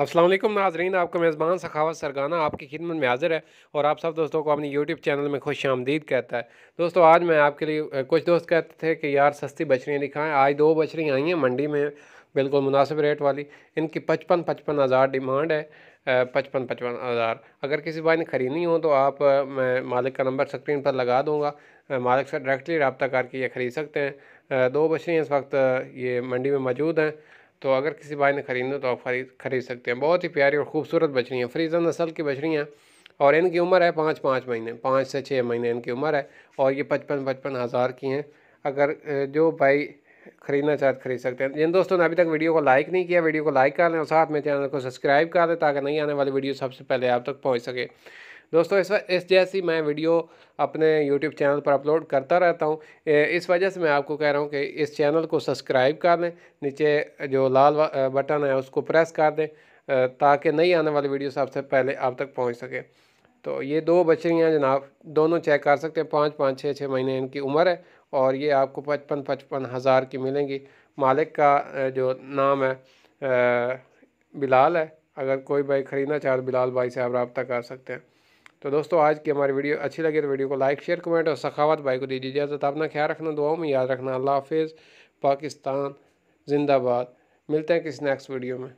असलम नाजरीन आपका मेज़बान सखावत सरगाना आपकी खिदमत में हाज़िर है और आप सब दोस्तों को अपनी यूट्यूब चैनल में खुश आमदीद कहता है दोस्तों आज मैं आपके लिए कुछ दोस्त कहते थे कि यार सस्ती बछड़ियाँ दिखाएं आज दो बछड़ियाँ आई हैं मंडी में बिल्कुल मुनासिब रेट वाली इनकी पचपन पचपन हज़ार डिमांड है पचपन पचपन हज़ार अगर किसी भाई ने ख़रीदनी हो तो आप मैं मालिक का नंबर स्क्रीन पर लगा दूँगा मालिक से डायरेक्टली रबता करके ये ख़रीद सकते हैं दो बछड़ियाँ इस वक्त ये मंडी में मौजूद हैं तो अगर किसी भाई ने ख़रीदना तो आप खरीद खरीद सकते हैं बहुत ही प्यारी और खूबसूरत बछड़ी फ्रीजन नसल की बछड़ी हैं और इनकी उम्र है पाँच पाँच महीने पाँच से छः महीने इनकी उम्र है और ये पचपन पचपन हज़ार की हैं अगर जो भाई खरीदना चाहे तो खरीद सकते हैं जिन दोस्तों ने अभी तक वीडियो को लाइक नहीं किया वीडियो को लाइक कर लें और साथ में चैनल को सब्सक्राइब कर लें ताकि नई आने वाली वीडियो सबसे पहले आप तक पहुँच सके दोस्तों इस इस जैसी मैं वीडियो अपने यूट्यूब चैनल पर अपलोड करता रहता हूँ इस वजह से मैं आपको कह रहा हूँ कि इस चैनल को सब्सक्राइब कर लें नीचे जो लाल बटन है उसको प्रेस कर दें ताकि नई आने वाली वीडियो सबसे पहले आप तक पहुँच सके तो ये दो हैं जनाब दोनों चेक कर सकते हैं पाँच पाँच छः छः महीने इनकी उम्र है और ये आपको पचपन पचपन हज़ार की मिलेंगी मालिक का जो नाम है बिलाल है अगर कोई भाई ख़रीदना चाहे तो बिलाल भाई से आप रबता कर सकते हैं तो दोस्तों आज की हमारी वीडियो अच्छी लगी तो वीडियो को लाइक शेयर कमेंट और सखावत भाई को दे दीजिए इजाज़त तो अपना ख्याल रखना दुआओं में याद रखना अल्लाह हाफिज़ पाकिस्तान जिंदाबाद मिलते हैं किसी नेक्स्ट वीडियो में